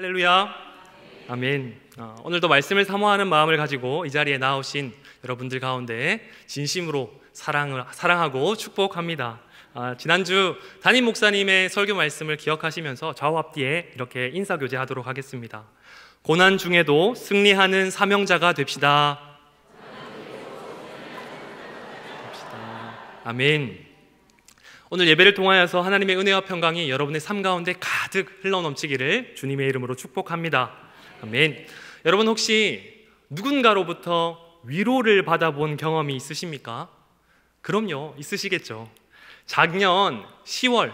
할렐루야. 아멘. 어, 오늘도 말씀을 사모하는 마음을 가지고 이 자리에 나오신 여러분들 가운데 진심으로 사랑을 사랑하고 축복합니다. 아, 지난주 담임 목사님의 설교 말씀을 기억하시면서 좌우 앞뒤에 이렇게 인사 교제하도록 하겠습니다. 고난 중에도 승리하는 사명자가 됩시다. 됩시다. 아멘. 오늘 예배를 통하여서 하나님의 은혜와 평강이 여러분의 삶 가운데 가득 흘러넘치기를 주님의 이름으로 축복합니다. 아멘. 여러분 혹시 누군가로부터 위로를 받아본 경험이 있으십니까? 그럼요, 있으시겠죠. 작년 10월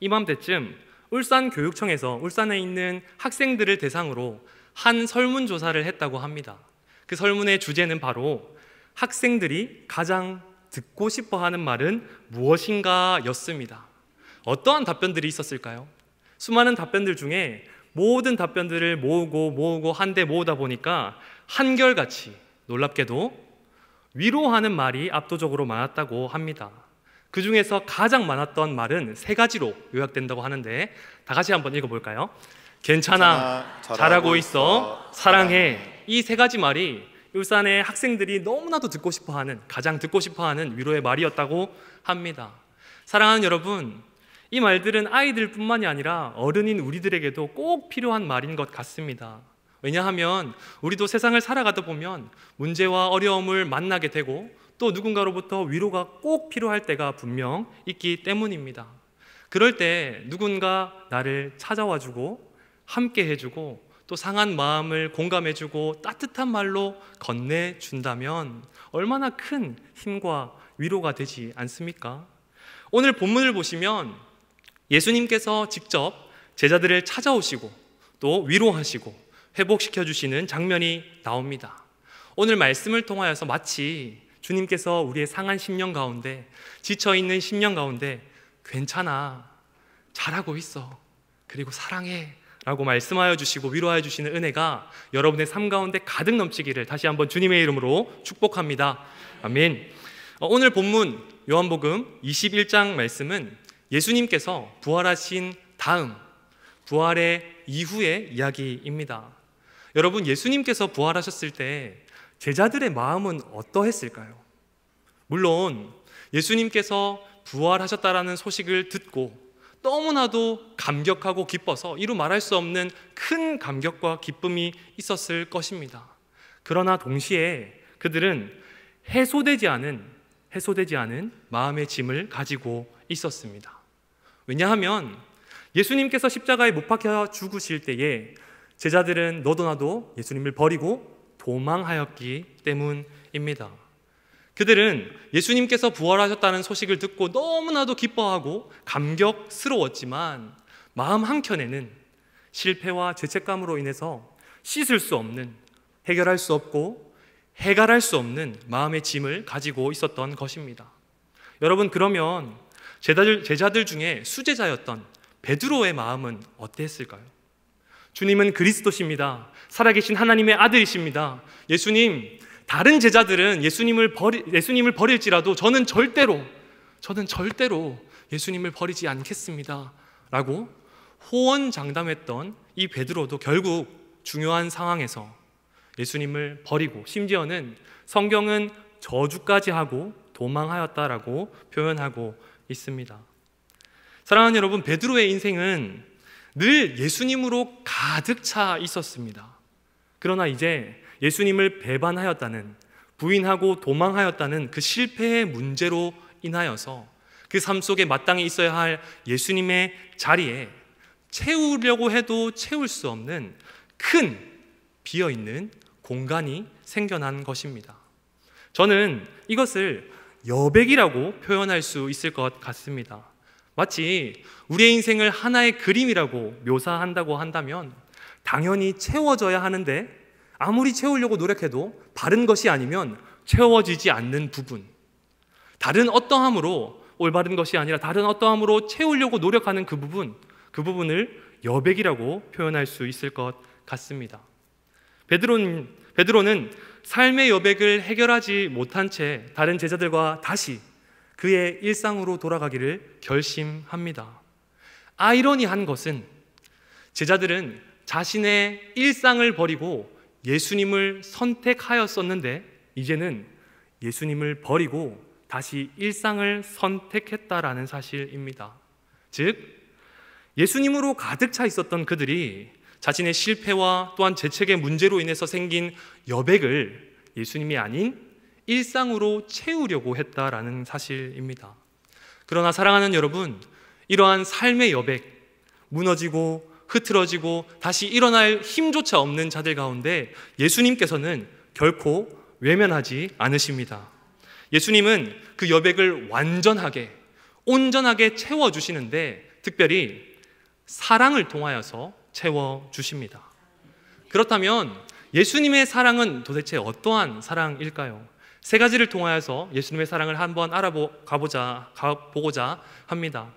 이맘때쯤 울산 교육청에서 울산에 있는 학생들을 대상으로 한 설문조사를 했다고 합니다. 그 설문의 주제는 바로 학생들이 가장 듣고 싶어 하는 말은 무엇인가 였습니다. 어떠한 답변들이 있었을까요? 수많은 답변들 중에 모든 답변들을 모으고 모으고 한데 모으다 보니까 한결같이 놀랍게도 위로하는 말이 압도적으로 많았다고 합니다. 그 중에서 가장 많았던 말은 세 가지로 요약된다고 하는데 다 같이 한번 읽어볼까요? 괜찮아, 잘하고, 잘하고 있어, 사랑해. 이 세 가지 말이 울산의 학생들이 너무나도 듣고 싶어 하는, 가장 듣고 싶어 하는 위로의 말이었다고 합니다. 사랑하는 여러분, 이 말들은 아이들뿐만이 아니라 어른인 우리들에게도 꼭 필요한 말인 것 같습니다. 왜냐하면 우리도 세상을 살아가다 보면 문제와 어려움을 만나게 되고 또 누군가로부터 위로가 꼭 필요할 때가 분명 있기 때문입니다. 그럴 때 누군가 나를 찾아와 주고 함께 해주고 또 상한 마음을 공감해주고 따뜻한 말로 건네준다면 얼마나 큰 힘과 위로가 되지 않습니까? 오늘 본문을 보시면 예수님께서 직접 제자들을 찾아오시고 또 위로하시고 회복시켜 주시는 장면이 나옵니다. 오늘 말씀을 통하여서 마치 주님께서 우리의 상한 심령 가운데 지쳐 있는 심령 가운데 괜찮아 잘하고 있어 그리고 사랑해 라고 말씀하여 주시고 위로하여 주시는 은혜가 여러분의 삶 가운데 가득 넘치기를 다시 한번 주님의 이름으로 축복합니다. 아멘. 어, 오늘 본문 요한복음 21장 말씀은 예수님께서 부활하신 다음 부활의 이후의 이야기입니다. 여러분 예수님께서 부활하셨을 때 제자들의 마음은 어떠했을까요? 물론 예수님께서 부활하셨다라는 소식을 듣고 너무나도 감격하고 기뻐서 이루 말할 수 없는 큰 감격과 기쁨이 있었을 것입니다. 그러나 동시에 그들은 해소되지 않은 해소되지 않은 마음의 짐을 가지고 있었습니다. 왜냐하면 예수님께서 십자가에 못 박혀 죽으실 때에 제자들은 너도 나도 예수님을 버리고 도망하였기 때문입니다. 그들은 예수님께서 부활하셨다는 소식을 듣고 너무나도 기뻐하고 감격스러웠지만 마음 한켠에는 실패와 죄책감으로 인해서 씻을 수 없는 해결할 수 없고 해결할 수 없는 마음의 짐을 가지고 있었던 것입니다. 여러분 그러면 제자들, 제자들 중에 수제자였던 베드로의 마음은 어땠을까요? 주님은 그리스도십니다. 살아계신 하나님의 아들이십니다. 예수님, 다른 제자들은 예수님을 버리, 예수님을 버릴지라도 저는 절대로, 저는 절대로 예수님을 버리지 않겠습니다. 라고 호언장담했던 이 베드로도 결국 중요한 상황에서 예수님을 버리고 심지어는 성경은 저주까지 하고 도망하였다라고 표현하고 있습니다. 사랑하는 여러분, 베드로의 인생은 늘 예수님으로 가득 차 있었습니다. 그러나 이제 예수님을 배반하였다는 부인하고 도망하였다는 그 실패의 문제로 인하여서 그 삶 속에 마땅히 있어야 할 예수님의 자리에 채우려고 해도 채울 수 없는 큰 비어 있는 공간이 생겨난 것입니다. 저는 이것을 여백이라고 표현할 수 있을 것 같습니다. 마치 우리의 인생을 하나의 그림이라고 묘사한다고 한다면 당연히 채워져야 하는데 아무리 채우려고 노력해도 바른 것이 아니면 채워지지 않는 부분. 다른 어떠함으로 올바른 것이 아니라 다른 어떠함으로 채우려고 노력하는 그 부분, 그 부분을 여백이라고 표현할 수 있을 것 같습니다. 베드로는, 베드로는 삶의 여백을 해결하지 못한 채 다른 제자들과 다시 그의 일상으로 돌아가기를 결심합니다. 아이러니한 것은 제자들은 자신의 일상을 버리고 예수님을 선택하였었는데 이제는 예수님을 버리고 다시 일상을 선택했다라는 사실입니다. 즉, 예수님으로 가득 차 있었던 그들이 자신의 실패와 또한 재책의 문제로 인해서 생긴 여백을 예수님이 아닌 일상으로 채우려고 했다라는 사실입니다. 그러나 사랑하는 여러분, 이러한 삶의 여백, 무너지고 흐트러지고 다시 일어날 힘조차 없는 자들 가운데 예수님께서는 결코 외면하지 않으십니다. 예수님은 그 여백을 완전하게, 온전하게 채워주시는데 특별히 사랑을 통하여서 채워주십니다. 그렇다면 예수님의 사랑은 도대체 어떠한 사랑일까요? 세 가지를 통하여서 예수님의 사랑을 한번 알아보고자 합니다.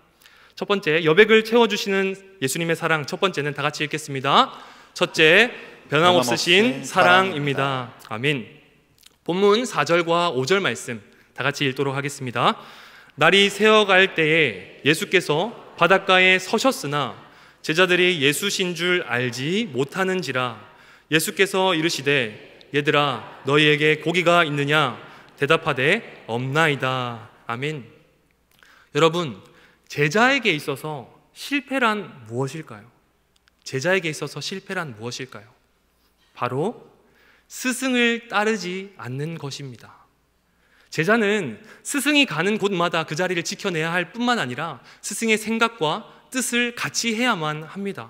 첫 번째, 여백을 채워주시는 예수님의 사랑. 첫 번째는 다 같이 읽겠습니다. 첫째, 변함없으신 사랑입니다. 아멘. 본문 4절과 5절 말씀 다 같이 읽도록 하겠습니다. 날이 새어갈 때에 예수께서 바닷가에 서셨으나 제자들이 예수신 줄 알지 못하는지라 예수께서 이르시되 얘들아 너희에게 고기가 있느냐 대답하되 없나이다. 아멘. 여러분 제자에게 있어서 실패란 무엇일까요? 제자에게 있어서 실패란 무엇일까요? 바로 스승을 따르지 않는 것입니다. 제자는 스승이 가는 곳마다 그 자리를 지켜내야 할 뿐만 아니라 스승의 생각과 뜻을 같이 해야만 합니다.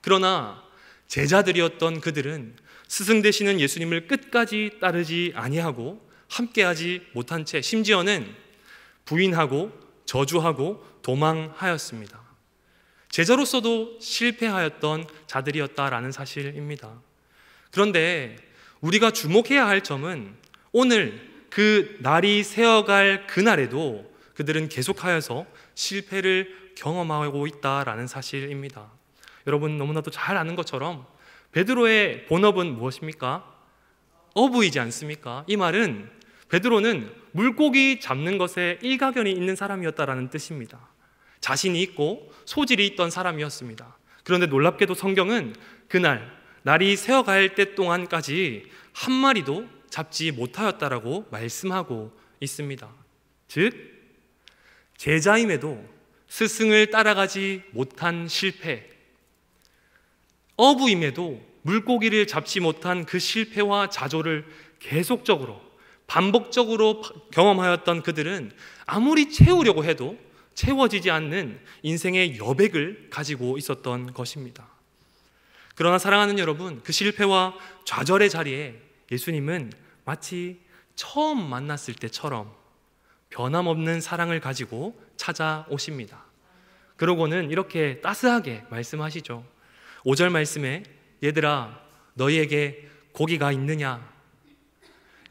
그러나 제자들이었던 그들은 스승 되시는 예수님을 끝까지 따르지 아니하고 함께하지 못한 채 심지어는 부인하고 저주하고 도망하였습니다. 제자로서도 실패하였던 자들이었다라는 사실입니다. 그런데 우리가 주목해야 할 점은 오늘 그 날이 새어갈 그날에도 그들은 계속하여서 실패를 경험하고 있다라는 사실입니다. 여러분 너무나도 잘 아는 것처럼 베드로의 본업은 무엇입니까? 어부이지 않습니까? 이 말은 베드로는 물고기 잡는 것에 일가견이 있는 사람이었다라는 뜻입니다. 자신이 있고 소질이 있던 사람이었습니다. 그런데 놀랍게도 성경은 그날 날이 새어갈 때 동안까지 한 마리도 잡지 못하였다라고 말씀하고 있습니다. 즉 제자임에도 스승을 따라가지 못한 실패, 어부임에도 물고기를 잡지 못한 그 실패와 자조를 계속적으로 반복적으로 경험하였던 그들은 아무리 채우려고 해도 채워지지 않는 인생의 여백을 가지고 있었던 것입니다. 그러나 사랑하는 여러분, 그 실패와 좌절의 자리에 예수님은 마치 처음 만났을 때처럼 변함없는 사랑을 가지고 찾아오십니다. 그러고는 이렇게 따스하게 말씀하시죠. 5절 말씀에 얘들아 너희에게 고기가 있느냐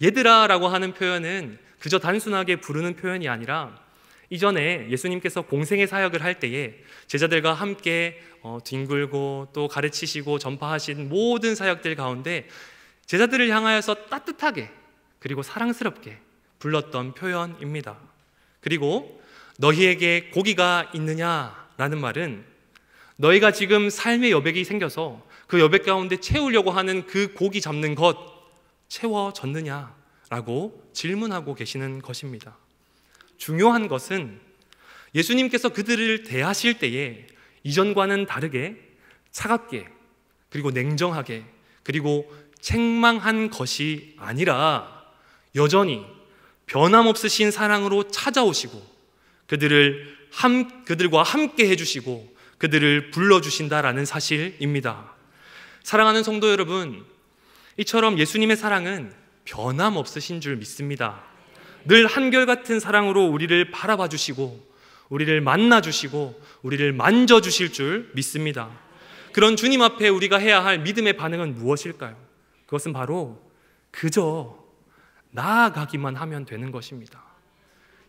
얘들아라고 하는 표현은 그저 단순하게 부르는 표현이 아니라 이전에 예수님께서 공생의 사역을 할 때에 제자들과 함께 어, 뒹굴고 또 가르치시고 전파하신 모든 사역들 가운데 제자들을 향하여서 따뜻하게 그리고 사랑스럽게 불렀던 표현입니다. 그리고 너희에게 고기가 있느냐라는 말은 너희가 지금 삶의 여백이 생겨서 그 여백 가운데 채우려고 하는 그 고기 잡는 것 채워졌느냐라고 질문하고 계시는 것입니다. 중요한 것은 예수님께서 그들을 대하실 때에 이전과는 다르게 차갑게 그리고 냉정하게 그리고 책망한 것이 아니라 여전히 변함없으신 사랑으로 찾아오시고 그들을 함, 그들과 함께 해주시고 그들을 불러주신다라는 사실입니다. 사랑하는 성도 여러분, 이처럼 예수님의 사랑은 변함없으신 줄 믿습니다. 늘 한결같은 사랑으로 우리를 바라봐 주시고, 우리를 만나 주시고, 우리를 만져 주실 줄 믿습니다. 그런 주님 앞에 우리가 해야 할 믿음의 반응은 무엇일까요? 그것은 바로 그저 나아가기만 하면 되는 것입니다.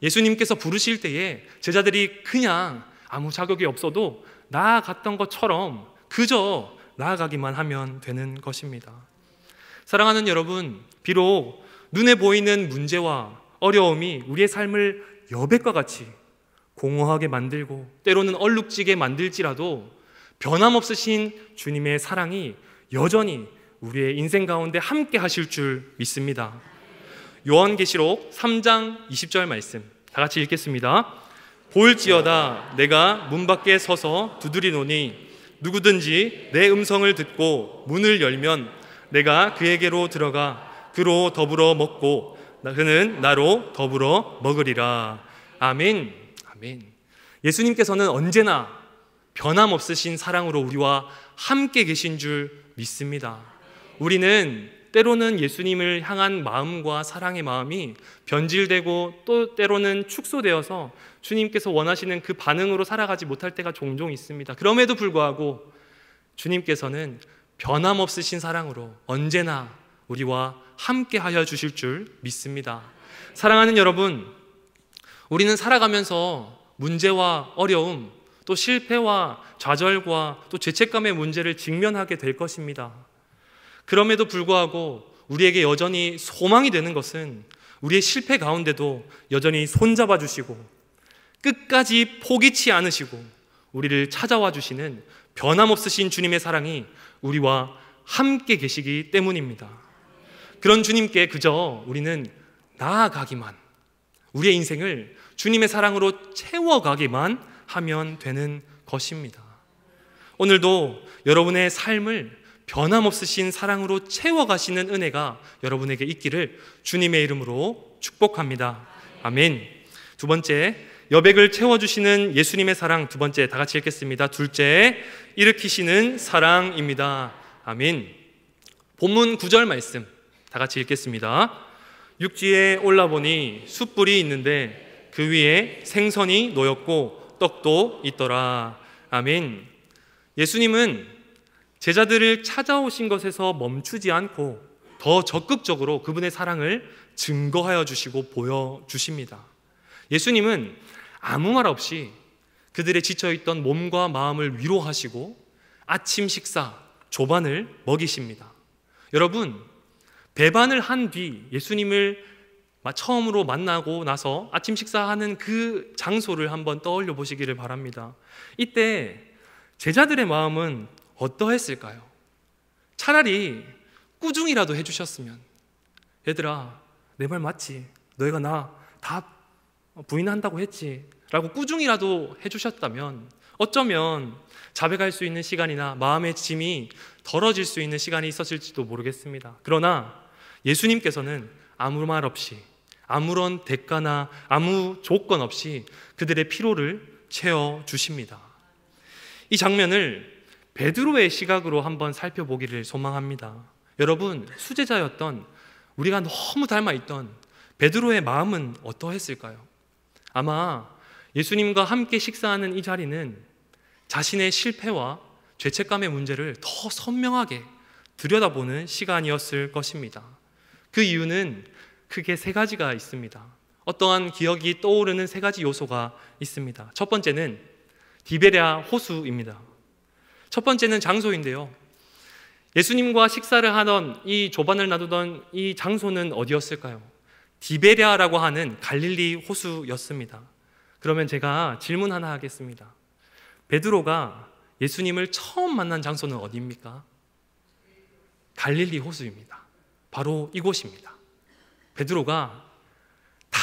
예수님께서 부르실 때에 제자들이 그냥 아무 자격이 없어도 나아갔던 것처럼 그저 나아가기만 하면 되는 것입니다. 사랑하는 여러분, 비록 눈에 보이는 문제와 어려움이 우리의 삶을 여백과 같이 공허하게 만들고 때로는 얼룩지게 만들지라도 변함없으신 주님의 사랑이 여전히 우리의 인생 가운데 함께 하실 줄 믿습니다. 요한계시록 3장 20절 말씀 다 같이 읽겠습니다. 볼지어다 내가 문 밖에 서서 두드리노니 누구든지 내 음성을 듣고 문을 열면 내가 그에게로 들어가 그로 더불어 먹고 그는 나로 더불어 먹으리라. 아멘. 아멘. 예수님께서는 언제나 변함없으신 사랑으로 우리와 함께 계신 줄 믿습니다. 우리는 때로는 예수님을 향한 마음과 사랑의 마음이 변질되고 또 때로는 축소되어서 주님께서 원하시는 그 반응으로 살아가지 못할 때가 종종 있습니다. 그럼에도 불구하고 주님께서는 변함없으신 사랑으로 언제나 우리와 함께 하여 주실 줄 믿습니다. 사랑하는 여러분, 우리는 살아가면서 문제와 어려움, 또 실패와 좌절과 또 죄책감의 문제를 직면하게 될 것입니다. 그럼에도 불구하고 우리에게 여전히 소망이 되는 것은 우리의 실패 가운데도 여전히 손잡아 주시고 끝까지 포기치 않으시고 우리를 찾아와 주시는 변함없으신 주님의 사랑이 우리와 함께 계시기 때문입니다. 그런 주님께 그저 우리는 나아가기만, 우리의 인생을 주님의 사랑으로 채워가기만 하면 되는 것입니다. 오늘도 여러분의 삶을 변함없으신 사랑으로 채워가시는 은혜가 여러분에게 있기를 주님의 이름으로 축복합니다. 아멘. 두 번째, 여백을 채워주시는 예수님의 사랑 두 번째 다 같이 읽겠습니다. 둘째, 일으키시는 사랑입니다. 아민. 본문 9절 말씀 다 같이 읽겠습니다. 육지에 올라보니 숯불이 있는데 그 위에 생선이 놓였고 떡도 있더라. 아멘. 예수님은 제자들을 찾아오신 것에서 멈추지 않고 더 적극적으로 그분의 사랑을 증거하여 주시고 보여 주십니다. 예수님은 아무 말 없이 그들의 지쳐있던 몸과 마음을 위로하시고 아침 식사, 조반을 먹이십니다. 여러분, 배반을 한 뒤 예수님을 처음으로 만나고 나서 아침 식사하는 그 장소를 한번 떠올려 보시기를 바랍니다. 이때 제자들의 마음은 어떠했을까요? 차라리 꾸중이라도 해주셨으면 얘들아 내 말 맞지? 너희가 나다 어, 부인한다고 했지. 라고 꾸중이라도 해주셨다면 어쩌면 자백할 수 있는 시간이나 마음의 짐이 덜어질 수 있는 시간이 있었을지도 모르겠습니다. 그러나 예수님께서는 아무 말 없이 아무런 대가나 아무 조건 없이 그들의 피로를 채워 주십니다. 이 장면을 베드로의 시각으로 한번 살펴보기를 소망합니다. 여러분, 수제자였던 우리가 너무 닮아 있던 베드로의 마음은 어떠했을까요? 아마 예수님과 함께 식사하는 이 자리는 자신의 실패와 죄책감의 문제를 더 선명하게 들여다보는 시간이었을 것입니다. 그 이유는 크게 세 가지가 있습니다. 어떠한 기억이 떠오르는 세 가지 요소가 있습니다. 첫 번째는 디베랴 호수입니다. 첫 번째는 장소인데요. 예수님과 식사를 하던 이 조반을 나누던 이 장소는 어디였을까요? 디베리아라고 하는 갈릴리 호수였습니다. 그러면 제가 질문 하나 하겠습니다. 베드로가 예수님을 처음 만난 장소는 어디입니까? 갈릴리 호수입니다. 바로 이곳입니다. 베드로가 다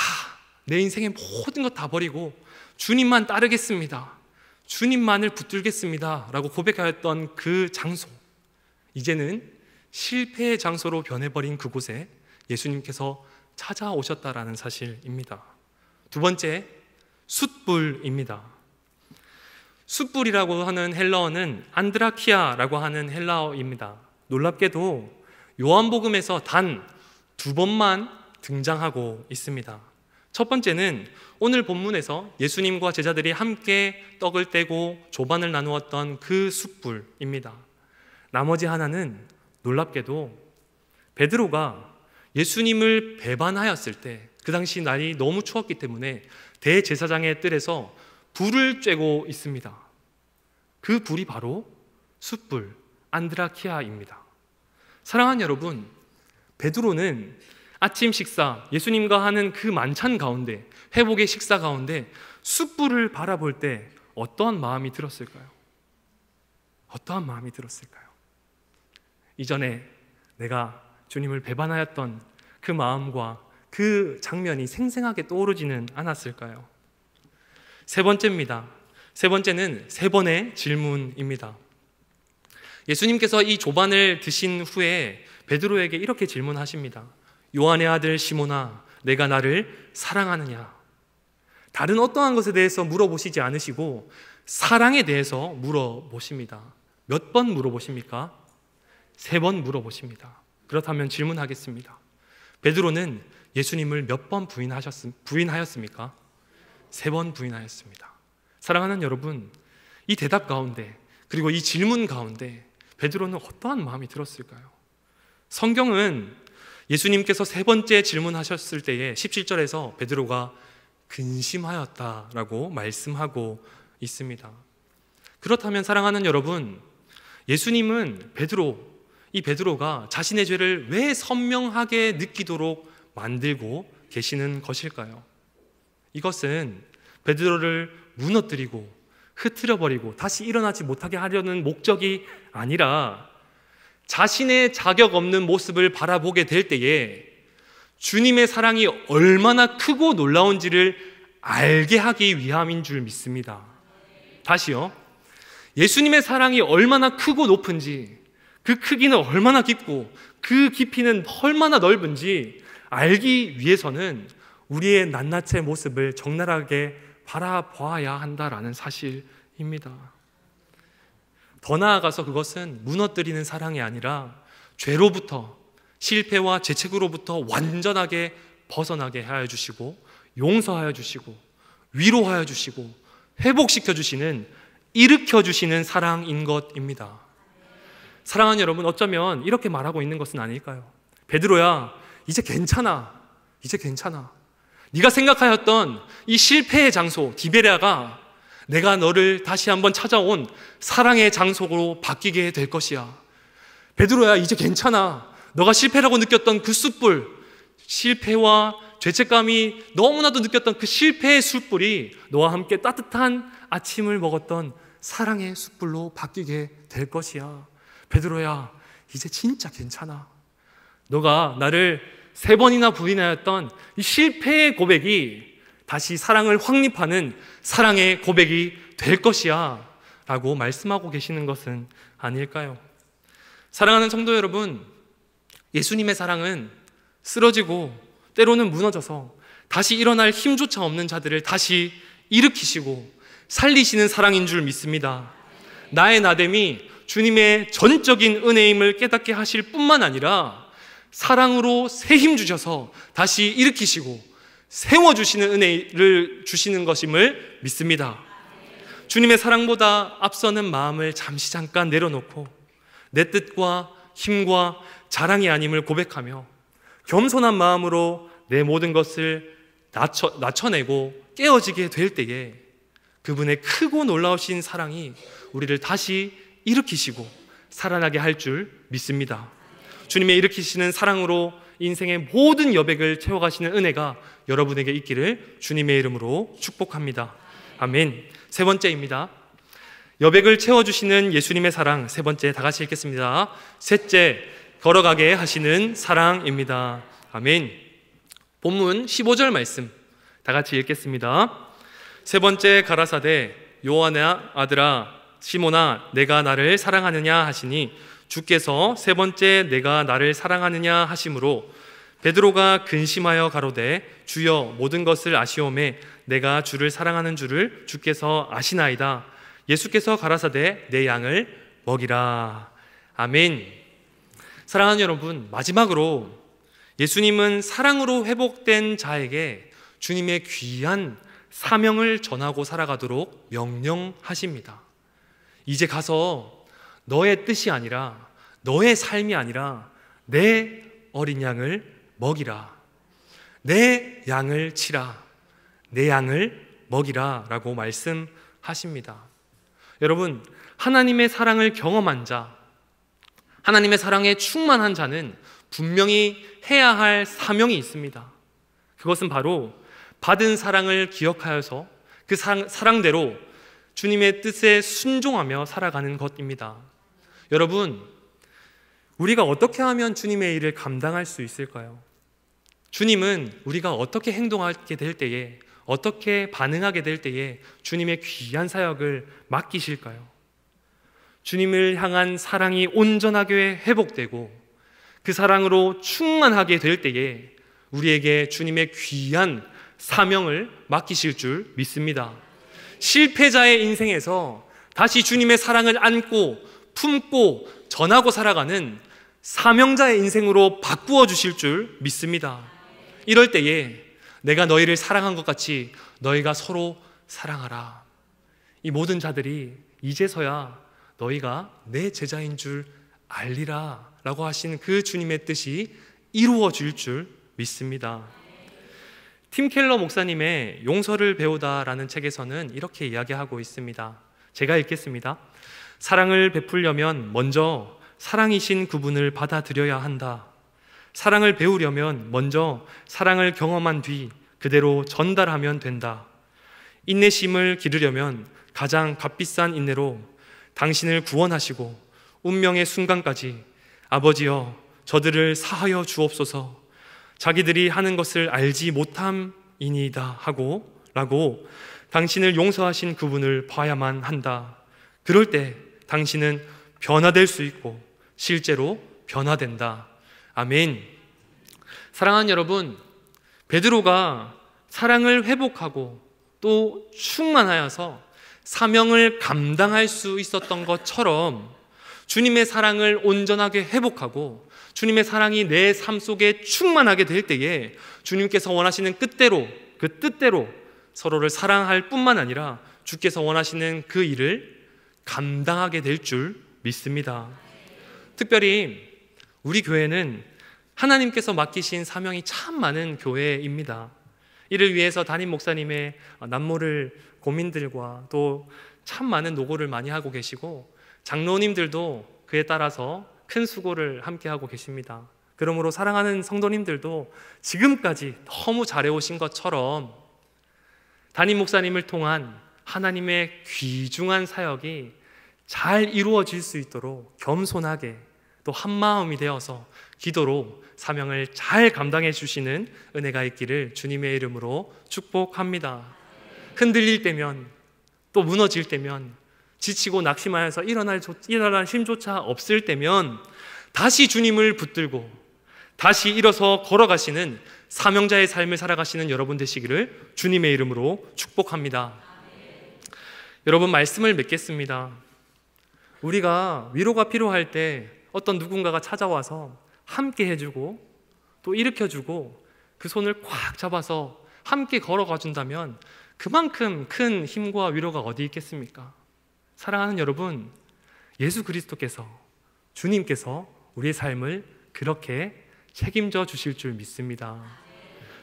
내 인생의 모든 것 다 버리고 주님만 따르겠습니다. 주님만을 붙들겠습니다. 라고 고백하였던 그 장소. 이제는 실패의 장소로 변해버린 그곳에 예수님께서 찾아오셨다라는 사실입니다. 두 번째, 숯불입니다. 숯불이라고 하는 헬라어는 안드라키아라고 하는 헬라어입니다. 놀랍게도 요한복음에서 단 두 번만 등장하고 있습니다. 첫 번째는 오늘 본문에서 예수님과 제자들이 함께 떡을 떼고 조반을 나누었던 그 숯불입니다. 나머지 하나는 놀랍게도 베드로가 예수님을 배반하였을 때 그 당시 날이 너무 추웠기 때문에 대제사장의 뜰에서 불을 쬐고 있습니다. 그 불이 바로 숯불 안드라키아입니다. 사랑하는 여러분, 베드로는 아침 식사 예수님과 하는 그 만찬 가운데 회복의 식사 가운데 숯불을 바라볼 때 어떠한 마음이 들었을까요? 어떠한 마음이 들었을까요? 이전에 내가 주님을 배반하였던 그 마음과 그 장면이 생생하게 떠오르지는 않았을까요? 세 번째입니다. 세 번째는 세 번의 질문입니다. 예수님께서 이 조반을 드신 후에 베드로에게 이렇게 질문하십니다. 요한의 아들 시모나, 내가 나를 사랑하느냐? 다른 어떠한 것에 대해서 물어보시지 않으시고 사랑에 대해서 물어보십니다. 몇 번 물어보십니까? 세 번 물어보십니다. 그렇다면 질문하겠습니다. 베드로는 예수님을 몇 번 부인하였습니까? 세 번 부인하였습니다. 사랑하는 여러분, 이 대답 가운데 그리고 이 질문 가운데 베드로는 어떠한 마음이 들었을까요? 성경은 예수님께서 세 번째 질문하셨을 때에 17절에서 베드로가 근심하였다라고 말씀하고 있습니다. 그렇다면 사랑하는 여러분, 예수님은 베드로 이 베드로가 자신의 죄를 왜 선명하게 느끼도록 만들고 계시는 것일까요? 이것은 베드로를 무너뜨리고 흐트려버리고 다시 일어나지 못하게 하려는 목적이 아니라 자신의 자격 없는 모습을 바라보게 될 때에 주님의 사랑이 얼마나 크고 놀라운지를 알게 하기 위함인 줄 믿습니다. 다시요. 예수님의 사랑이 얼마나 크고 높은지 그 크기는 얼마나 깊고 그 깊이는 얼마나 넓은지 알기 위해서는 우리의 낱낱의 모습을 적나라하게 바라봐야 한다라는 사실입니다. 더 나아가서 그것은 무너뜨리는 사랑이 아니라 죄로부터 실패와 죄책으로부터 완전하게 벗어나게 하여 주시고 용서하여 주시고 위로하여 주시고 회복시켜 주시는 일으켜 주시는 사랑인 것입니다. 사랑하는 여러분, 어쩌면 이렇게 말하고 있는 것은 아닐까요? 베드로야, 이제 괜찮아. 이제 괜찮아. 네가 생각하였던 이 실패의 장소 디베레아가 내가 너를 다시 한번 찾아온 사랑의 장소로 바뀌게 될 것이야. 베드로야, 이제 괜찮아. 너가 실패라고 느꼈던 그 숯불, 실패와 죄책감이 너무나도 느꼈던 그 실패의 숯불이 너와 함께 따뜻한 아침을 먹었던 사랑의 숯불로 바뀌게 될 것이야. 베드로야, 이제 진짜 괜찮아. 너가 나를 세 번이나 부인하였던 이 실패의 고백이 다시 사랑을 확립하는 사랑의 고백이 될 것이야. 라고 말씀하고 계시는 것은 아닐까요? 사랑하는 성도 여러분, 예수님의 사랑은 쓰러지고 때로는 무너져서 다시 일어날 힘조차 없는 자들을 다시 일으키시고 살리시는 사랑인 줄 믿습니다. 나의 나됨이 주님의 전적인 은혜임을 깨닫게 하실 뿐만 아니라 사랑으로 새 힘 주셔서 다시 일으키시고 세워 주시는 은혜를 주시는 것임을 믿습니다. 주님의 사랑보다 앞서는 마음을 잠시 잠깐 내려놓고 내 뜻과 힘과 자랑이 아님을 고백하며 겸손한 마음으로 내 모든 것을 낮춰, 낮춰내고 깨어지게 될 때에 그분의 크고 놀라우신 사랑이 우리를 다시 일으키시고 살아나게 할 줄 믿습니다. 주님의 일으키시는 사랑으로 인생의 모든 여백을 채워가시는 은혜가 여러분에게 있기를 주님의 이름으로 축복합니다. 아멘. 세 번째입니다. 여백을 채워주시는 예수님의 사랑. 세 번째 다 같이 읽겠습니다. 셋째, 걸어가게 하시는 사랑입니다. 아멘. 본문 15절 말씀 다 같이 읽겠습니다. 세 번째 가라사대 요한의 아들아 시모나 내가 나를 사랑하느냐 하시니 주께서 세 번째 내가 나를 사랑하느냐 하심으로 베드로가 근심하여 가로되 주여 모든 것을 아시오매 내가 주를 사랑하는 줄을 주께서 아시나이다 예수께서 가라사대 내 양을 먹이라 아멘 사랑하는 여러분 마지막으로 예수님은 사랑으로 회복된 자에게 주님의 귀한 사명을 전하고 살아가도록 명령하십니다 이제 가서 너의 뜻이 아니라 너의 삶이 아니라 내 어린 양을 먹이라. 내 양을 치라. 내 양을 먹이라. 라고 말씀하십니다. 여러분, 하나님의 사랑을 경험한 자, 하나님의 사랑에 충만한 자는 분명히 해야 할 사명이 있습니다. 그것은 바로 받은 사랑을 기억하여서 그 사랑, 대로 주님의 뜻에 순종하며 살아가는 것입니다. 여러분, 우리가 어떻게 하면 주님의 일을 감당할 수 있을까요? 주님은 우리가 어떻게 행동하게 될 때에 어떻게 반응하게 될 때에 주님의 귀한 사역을 맡기실까요? 주님을 향한 사랑이 온전하게 회복되고 그 사랑으로 충만하게 될 때에 우리에게 주님의 귀한 사명을 맡기실 줄 믿습니다. 실패자의 인생에서 다시 주님의 사랑을 안고 품고 전하고 살아가는 사명자의 인생으로 바꾸어 주실 줄 믿습니다. 이럴 때에 내가 너희를 사랑한 것 같이 너희가 서로 사랑하라. 이 모든 자들이 이제서야 너희가 내 제자인 줄 알리라 라고 하신 그 주님의 뜻이 이루어질 줄 믿습니다. 팀 켈러 목사님의 용서를 배우다라는 책에서는 이렇게 이야기하고 있습니다. 제가 읽겠습니다. 사랑을 베풀려면 먼저 사랑이신 그분을 받아들여야 한다. 사랑을 배우려면 먼저 사랑을 경험한 뒤 그대로 전달하면 된다. 인내심을 기르려면 가장 값비싼 인내로 당신을 구원하시고 운명의 순간까지 아버지여 저들을 사하여 주옵소서 자기들이 하는 것을 알지 못함이니다 하고 라고 당신을 용서하신 그분을 봐야만 한다. 그럴 때 당신은 변화될 수 있고 실제로 변화된다. 아멘. 사랑하는 여러분, 베드로가 사랑을 회복하고 또 충만하여서 사명을 감당할 수 있었던 것처럼 주님의 사랑을 온전하게 회복하고 주님의 사랑이 내 삶 속에 충만하게 될 때에 주님께서 원하시는 끝대로 그 뜻대로 서로를 사랑할 뿐만 아니라 주께서 원하시는 그 일을 감당하게 될 줄 믿습니다. 특별히 우리 교회는 하나님께서 맡기신 사명이 참 많은 교회입니다. 이를 위해서 담임 목사님의 난모를 고민들과 또 참 많은 노고를 많이 하고 계시고 장로님들도 그에 따라서 큰 수고를 함께 하고 계십니다. 그러므로 사랑하는 성도님들도 지금까지 너무 잘해오신 것처럼 담임 목사님을 통한 하나님의 귀중한 사역이 잘 이루어질 수 있도록 겸손하게 또 한마음이 되어서 기도로 사명을 잘 감당해 주시는 은혜가 있기를 주님의 이름으로 축복합니다. 흔들릴 때면 또 무너질 때면 지치고 낙심하여서 일어날, 일어날 힘조차 없을 때면 다시 주님을 붙들고 다시 일어서 걸어가시는 사명자의 삶을 살아가시는 여러분 되시기를 주님의 이름으로 축복합니다. 여러분 말씀을 맺겠습니다. 우리가 위로가 필요할 때 어떤 누군가가 찾아와서 함께 해주고 또 일으켜주고 그 손을 꽉 잡아서 함께 걸어가 준다면 그만큼 큰 힘과 위로가 어디 있겠습니까? 사랑하는 여러분, 예수 그리스도께서 주님께서 우리의 삶을 그렇게 책임져 주실 줄 믿습니다.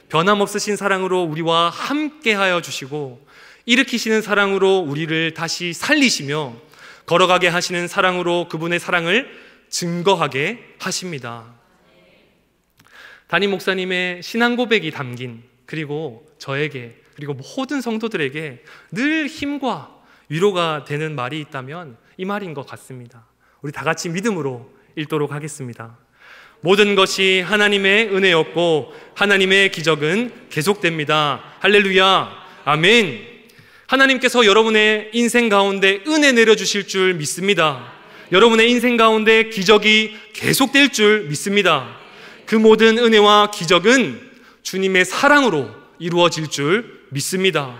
변함없으신 사랑으로 우리와 함께하여 주시고 일으키시는 사랑으로 우리를 다시 살리시며 걸어가게 하시는 사랑으로 그분의 사랑을 증거하게 하십니다. 담임 목사님의 신앙 고백이 담긴 그리고 저에게 그리고 모든 성도들에게 늘 힘과 위로가 되는 말이 있다면 이 말인 것 같습니다. 우리 다 같이 믿음으로 읽도록 하겠습니다. 모든 것이 하나님의 은혜였고 하나님의 기적은 계속됩니다. 할렐루야. 아멘. 하나님께서 여러분의 인생 가운데 은혜 내려주실 줄 믿습니다. 여러분의 인생 가운데 기적이 계속될 줄 믿습니다. 그 모든 은혜와 기적은 주님의 사랑으로 이루어질 줄 믿습니다.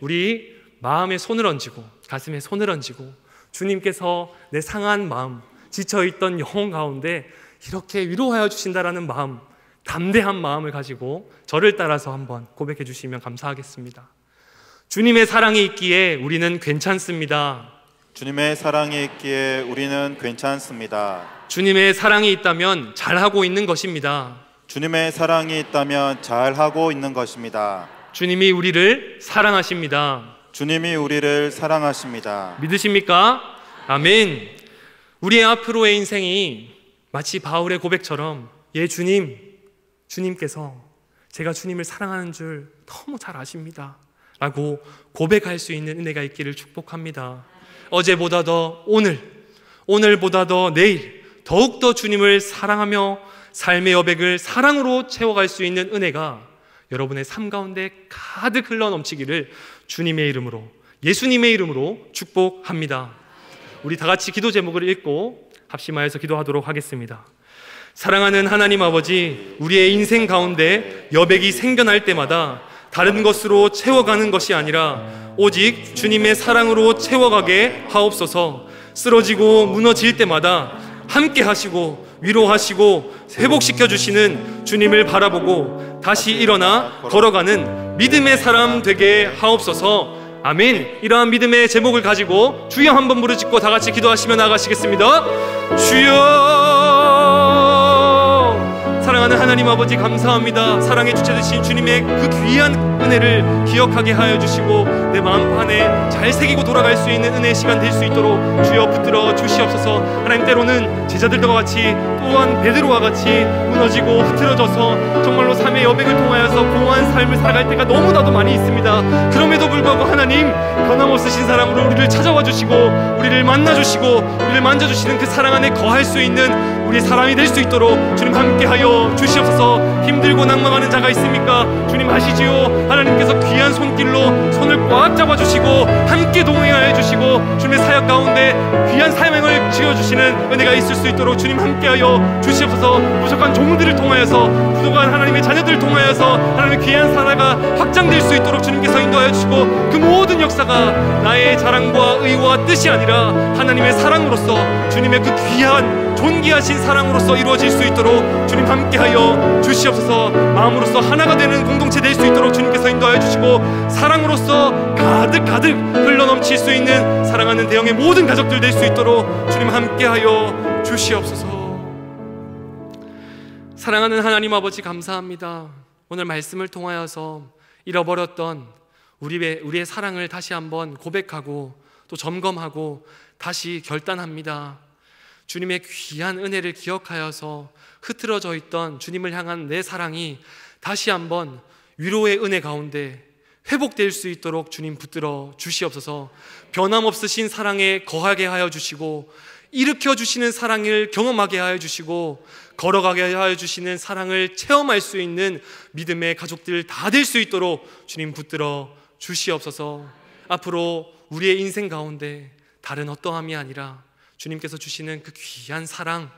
우리 마음에 손을 얹고 가슴에 손을 얹고 주님께서 내 상한 마음, 지쳐있던 영혼 가운데 이렇게 위로하여 주신다라는 마음, 담대한 마음을 가지고 저를 따라서 한번 고백해 주시면 감사하겠습니다. 주님의 사랑이 있기에 우리는 괜찮습니다. 주님의 사랑이 있기에 우리는 괜찮습니다. 주님의 사랑이 있다면 잘하고 있는 것입니다. 주님의 사랑이 있다면 잘하고 있는 것입니다. 주님이 우리를 사랑하십니다. 주님이 우리를 사랑하십니다. 믿으십니까? 아멘. 우리의 앞으로의 인생이 마치 바울의 고백처럼 예 주님, 주님께서 제가 주님을 사랑하는 줄 너무 잘 아십니다. 라고 고백할 수 있는 은혜가 있기를 축복합니다. 어제보다 더 오늘, 오늘보다 더 내일, 더욱더 주님을 사랑하며 삶의 여백을 사랑으로 채워갈 수 있는 은혜가 여러분의 삶 가운데 가득 흘러 넘치기를 주님의 이름으로 예수님의 이름으로 축복합니다. 우리 다 같이 기도 제목을 읽고 합심하여서 기도하도록 하겠습니다. 사랑하는 하나님 아버지, 우리의 인생 가운데 여백이 생겨날 때마다 다른 것으로 채워가는 것이 아니라 오직 주님의 사랑으로 채워가게 하옵소서 쓰러지고 무너질 때마다 함께 하시고 위로하시고 회복시켜 주시는 주님을 바라보고 다시 일어나 걸어가는 믿음의 사람 되게 하옵소서. 아멘. 이러한 믿음의 제목을 가지고 주여 한번 부르짖고 다 같이 기도하시며 나가시겠습니다. 주여 사랑하는 하나님 아버지 감사합니다. 사랑의 주체 되신 주님의 그 귀한 은혜를 기억하게 하여 주시고 내 마음판에 잘 새기고 돌아갈 수 있는 은혜 시간 될 수 있도록 주여 붙들어 주시옵소서. 하나님 때로는 제자들과 같이 또한 베드로와 같이 무너지고 흐트러져서 정말로 삶의 여백을 통하여서 공허한 삶을 살아갈 때가 너무나도 많이 있습니다. 그럼에도 불구하고 하나님 변함없으신 사랑으로 우리를 찾아와 주시고 우리를 만나 주시고 우리를 만져 주시는 그 사랑 안에 거할 수 있는 우리 사람이 될 수 있도록 주님 함께하여 주시옵소서 힘들고 낭망하는 자가 있습니까? 주님 하시지요 하나님께서 귀한 손길로 손을 꽉 잡아주시고 함께 동행하여 주시고 주님의 사역 가운데 귀한 사명을 지어주시는 은혜가 있을 수 있도록 주님 함께하여 주시옵소서 무조한 종들을 통하여서 부족한 하나님의 자녀들을 통하여서 하나님의 귀한 사나가 확장될 수 있도록 주님께서 인도하여 주시고 그 모든 역사가 나의 자랑과 의와 뜻이 아니라 하나님의 사랑으로서 주님의 그 귀한 존귀하신 사랑으로서 이루어질 수 있도록 주님 함께하여 주시옵소서 마음으로서 하나가 되는 공동체 될 수 있도록 주님께서 인도하여 주시고 사랑으로서 가득 가득 흘러넘칠 수 있는 사랑하는 대형의 모든 가족들 될 수 있도록 주님 함께하여 주시옵소서 사랑하는 하나님 아버지 감사합니다 오늘 말씀을 통하여서 잃어버렸던 우리의, 우리의 사랑을 다시 한번 고백하고 또 점검하고 다시 결단합니다 주님의 귀한 은혜를 기억하여서 흐트러져 있던 주님을 향한 내 사랑이 다시 한번 위로의 은혜 가운데 회복될 수 있도록 주님 붙들어 주시옵소서 변함없으신 사랑에 거하게 하여 주시고 일으켜 주시는 사랑을 경험하게 하여 주시고 걸어가게 하여 주시는 사랑을 체험할 수 있는 믿음의 가족들 다 될 수 있도록 주님 붙들어 주시옵소서 앞으로 우리의 인생 가운데 다른 어떠함이 아니라 주님께서 주시는 그 귀한 사랑,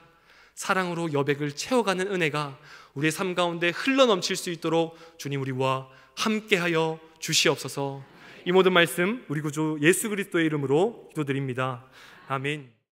사랑으로 여백을 채워가는 은혜가 우리의 삶 가운데 흘러 넘칠 수 있도록 주님 우리와 함께하여 주시옵소서. 이 모든 말씀 우리 구주 예수 그리스도의 이름으로 기도드립니다. 아멘.